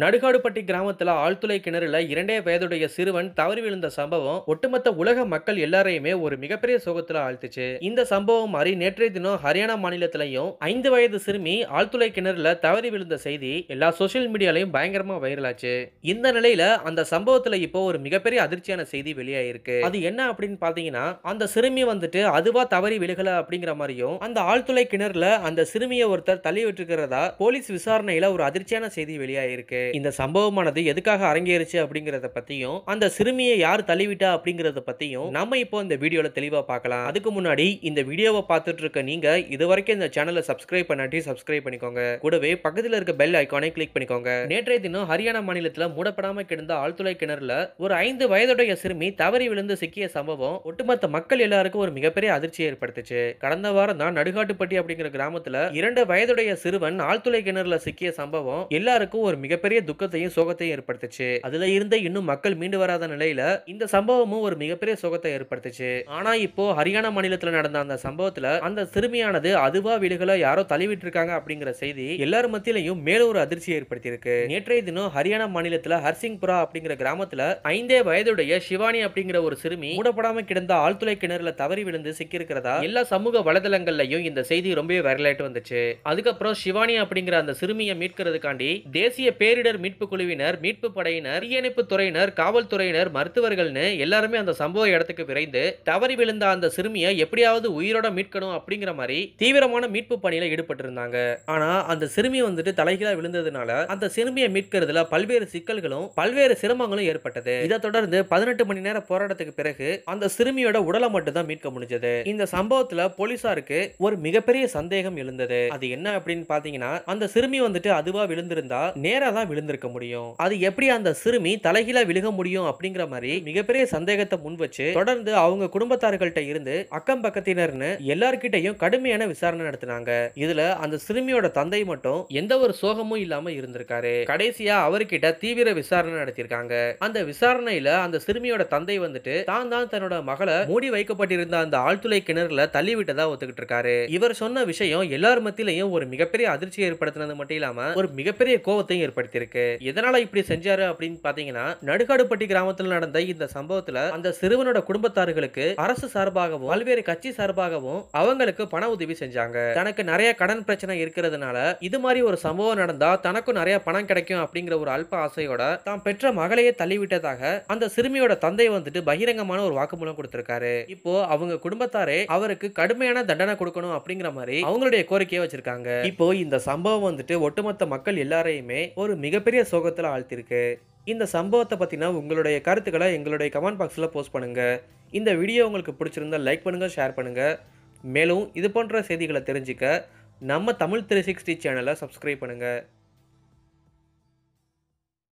நடுகாடுப்பட்டி கிராமத்தில் ஆழ்துளை கிணறுல இரண்டே வயதுடைய சிறுவன் தவறி விழுந்த சம்பவம் ஒட்டுமொத்த உலக மக்கள் எல்லாரையுமே ஒரு மிகப்பெரிய சோகத்தில் ஆழ்த்துச்சு இந்த சம்பவம் மாதிரி நேற்றைய தினம் ஹரியானா மாநிலத்திலையும் ஐந்து வயது சிறுமி ஆழ்துளை கிணறுல தவறி விழுந்த செய்தி எல்லா சோசியல் மீடியாலையும் பயங்கரமா வைரலாச்சு இந்த நிலையில அந்த சம்பவத்துல இப்போ ஒரு மிகப்பெரிய அதிர்ச்சியான செய்தி வெளியாயிருக்கு அது என்ன அப்படின்னு பாத்தீங்கன்னா அந்த சிறுமி வந்துட்டு அதுவா தவறி விழுகல அப்படிங்கிற மாதிரியும் அந்த ஆழ்துளை கிணறுல அந்த சிறுமியை ஒருத்தர் தள்ளி விட்டுருக்கிறதா போலீஸ் விசாரணையில ஒரு அதிர்ச்சியான செய்தி வெளியாயிருக்கு இந்த சம்பவமானது எதுக்காக அரங்கேறுச்சு அப்படிங்கிறத பத்தியும் அந்த சிறுமியை யார் தள்ளிவிட்டா அப்படிங்கிறத பத்தியும் நம்ம இப்போ இந்த வீடியோல தெளிவா பார்க்கலாம் அதுக்கு முன்னாடி இந்த வீடியோவை பார்த்துட்டு இருக்க நீங்க இது வரைக்கும் இந்த சேனலை சப்ஸ்கிரைப் பண்ணாட்டி சப்ஸ்கிரைப் பண்ணிக்கோங்க கூடவே பக்கத்தில் இருக்க பெல் ஐக்கானை கிளிக் பண்ணிக்கோங்க நேற்றைய தினம் ஹரியானா மாநிலத்தில் மூடப்படாம கிடந்த ஆழ்துளை கிணறுல ஒரு ஐந்து வயதுடைய சிறுமி தவறி விழுந்து சிக்கிய சம்பவம் ஒட்டுமொத்த மக்கள் எல்லாருக்கும் ஒரு மிகப்பெரிய அதிர்ச்சி ஏற்படுத்துச்சு கடந்த வாரம் தான் நடுகாட்டுப்பட்டி அப்படிங்கிற கிராமத்துல இரண்டு வயதுடைய சிறுவன் ஆழ்துளை கிணறுல சிக்கிய சம்பவம் எல்லாருக்கும் ஒரு மிகப்பெரிய மிகப்பெரிய துக்கத்தையும் சோகத்தையும் ஏற்படுத்துச்சு அதுல இருந்து இன்னும் மக்கள் மீண்டு வராத நிலையில இந்த சம்பவமும் ஒரு மிகப்பெரிய சோகத்தை ஏற்படுத்துச்சு ஆனா இப்போ ஹரியானா மாநிலத்துல நடந்த அந்த சம்பவத்துல அந்த சிறுமியானது அதுவா வீடுகளை யாரோ தள்ளிவிட்டு இருக்காங்க அப்படிங்கிற செய்தி எல்லார் மத்தியிலையும் மேலும் ஒரு அதிர்ச்சியை ஏற்படுத்தி இருக்கு நேற்றைய தினம் ஹரியானா மாநிலத்துல ஹர்சிங்புரா அப்படிங்கிற கிராமத்துல ஐந்தே வயதுடைய சிவானி அப்படிங்கிற ஒரு சிறுமி மூடப்படாம கிடந்த ஆழ்துளை கிணறுல தவறி விழுந்து சிக்கியிருக்கிறதா எல்லா சமூக வலைதளங்கள்லயும் இந்த செய்தி ரொம்பவே வைரலாயிட்டு வந்துச்சு அதுக்கப்புறம் சிவானி அப்படிங்கிற அந்த சிறுமியை மீட்கிறதுக்காண்டி தேசிய பேர் பேரிடர் மீட்பு குழுவினர் மீட்பு படையினர் தீயணைப்பு துறையினர் காவல்துறையினர் மருத்துவர்கள்னு எல்லாருமே அந்த சம்பவ இடத்துக்கு விரைந்து தவறி விழுந்த அந்த சிறுமியை எப்படியாவது உயிரோட மீட்கணும் அப்படிங்கிற மாதிரி தீவிரமான மீட்பு பணியில ஈடுபட்டிருந்தாங்க ஆனா அந்த சிறுமி வந்துட்டு தலைகீழா விழுந்ததுனால அந்த சிறுமியை மீட்கிறதுல பல்வேறு சிக்கல்களும் பல்வேறு சிரமங்களும் ஏற்பட்டது இதை தொடர்ந்து பதினெட்டு மணி நேர போராட்டத்துக்கு பிறகு அந்த சிறுமியோட உடலை மட்டும் மீட்க முடிஞ்சது இந்த சம்பவத்துல போலீசாருக்கு ஒரு மிகப்பெரிய சந்தேகம் எழுந்தது அது என்ன அப்படின்னு பாத்தீங்கன்னா அந்த சிறுமி வந்துட்டு அதுவா விழுந்திருந்தா நேரா விழுந்திருக்க முடியும் அது எப்படி அந்த சிறுமி தலைகீழா விழுக முடியும் அப்படிங்கிற மாதிரி மிகப்பெரிய சந்தேகத்தை முன் வச்சு தொடர்ந்து அவங்க குடும்பத்தார்கள்ட்ட இருந்து அக்கம் பக்கத்தினர்னு எல்லார்கிட்டையும் கடுமையான விசாரணை நடத்தினாங்க இதுல அந்த சிறுமியோட தந்தை மட்டும் எந்த ஒரு சோகமும் இல்லாம இருந்திருக்காரு கடைசியா அவர்கிட்ட தீவிர விசாரணை நடத்திருக்காங்க அந்த விசாரணையில அந்த சிறுமியோட தந்தை வந்துட்டு தான் தான் தன்னோட மகளை மூடி வைக்கப்பட்டிருந்த அந்த ஆழ்துளை கிணறுல தள்ளி விட்டதா ஒத்துக்கிட்டு இருக்காரு இவர் சொன்ன விஷயம் எல்லார் மத்தியிலையும் ஒரு மிகப்பெரிய அதிர்ச்சி ஏற்படுத்தினது மட்டும் இல்லாம ஒரு மிகப்பெரிய கோபத்தையும் ஏற்படுத்தி இருக்கு இதனால இப்படி செஞ்சாரு அப்படின்னு பாத்தீங்கன்னா நடுகாடுப்பட்டி கிராமத்தில் நடந்த இந்த சம்பவத்துல அந்த சிறுவனோட குடும்பத்தார்களுக்கு அரசு சார்பாகவும் பல்வேறு கட்சி சார்பாகவும் அவங்களுக்கு பண உதவி செஞ்சாங்க தனக்கு நிறைய கடன் பிரச்சனை இருக்கிறதுனால இது மாதிரி ஒரு சம்பவம் நடந்தா தனக்கும் நிறைய பணம் கிடைக்கும் அப்படிங்கிற ஒரு அல்ப ஆசையோட தான் பெற்ற மகளையே தள்ளிவிட்டதாக அந்த சிறுமியோட தந்தை வந்துட்டு பகிரங்கமான ஒரு வாக்குமூலம் கொடுத்திருக்காரு இப்போ அவங்க குடும்பத்தாரே அவருக்கு கடுமையான தண்டனை கொடுக்கணும் அப்படிங்கிற மாதிரி அவங்களுடைய கோரிக்கையை வச்சிருக்காங்க இப்போ இந்த சம்பவம் வந்துட்டு ஒட்டுமொத்த மக்கள் எல்லாரையுமே ஒரு மிக மிகப்பெரிய சோகத்தில் ஆழ்த்திருக்கு இந்த சம்பவத்தை பற்றினா உங்களுடைய கருத்துக்களை எங்களுடைய கமெண்ட் பாக்ஸில் போஸ்ட் பண்ணுங்கள் இந்த வீடியோ உங்களுக்கு பிடிச்சிருந்தால் லைக் பண்ணுங்கள் ஷேர் பண்ணுங்கள் மேலும் இது போன்ற செய்திகளை தெரிஞ்சுக்க நம்ம தமிழ் த்ரீ சிக்ஸ்டி சேனலை சப்ஸ்கிரைப் பண்ணுங்கள்